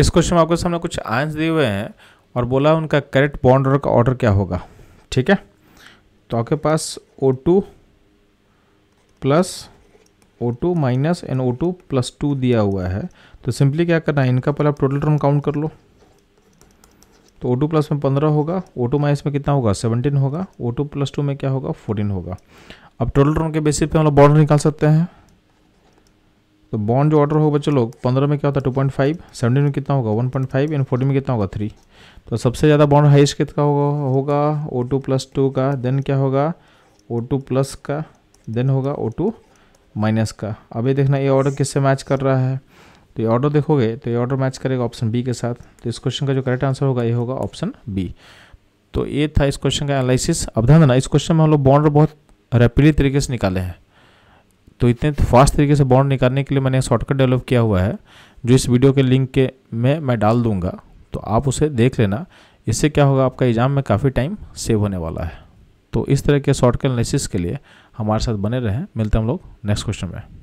इस क्वेश्चन में आपके सामने कुछ आंसर दिए हुए हैं और बोला उनका करेक्ट बॉन्ड ऑर्डर का ऑर्डर क्या होगा ठीक है तो आपके पास O two plus O two minus and O two plus two दिया हुआ है तो सिंपली क्या करना है इनका पहले आप टोटल टर्म काउंट कर लो तो ओ टू प्लस में पंद्रह होगा ओ टू माइनस में कितना होगा सेवनटीन होगा ओ टू प्लस टू में क्या होगा फोर्टीन होगा अब टोटल टर्म के बेसिस पे हम लोग बॉन्ड निकाल सकते हैं तो बॉन्ड जो ऑर्डर होगा बच्चों लोग पंद्रह में क्या होता है टू पॉइंट फाइव सेवेंटीन में कितना होगा one point five and forty में कितना होगा थ्री तो सबसे ज़्यादा बॉन्ड हाइस्ट कितना होगा होगा ओ टू प्लस टू का देन क्या होगा ओ टू प्लस का देन होगा ओ टू माइनस का अब ये देखना ये ऑर्डर किससे मैच कर रहा है तो ये ऑर्डर देखोगे तो ये ऑर्डर मैच करेगा ऑप्शन बी के साथ तो इस क्वेश्चन का जो करेक्ट आंसर होगा ये होगा ऑप्शन बी तो ये था इस क्वेश्चन का एनालिसिस अब ध्यान देना इस क्वेश्चन में हम लोग बॉन्ड बहुत रैपिडली तरीके से निकाले हैं तो इतने फास्ट तरीके से बॉन्ड निकालने के लिए मैंने शॉर्टकट डेवलप किया हुआ है जो इस वीडियो के लिंक के में मैं डाल दूंगा तो आप उसे देख लेना इससे क्या होगा आपका एग्ज़ाम में काफ़ी टाइम सेव होने वाला है तो इस तरह के शॉर्टकट एनालिसिस के लिए हमारे साथ बने रहें मिलते हैं हम लोग नेक्स्ट क्वेश्चन में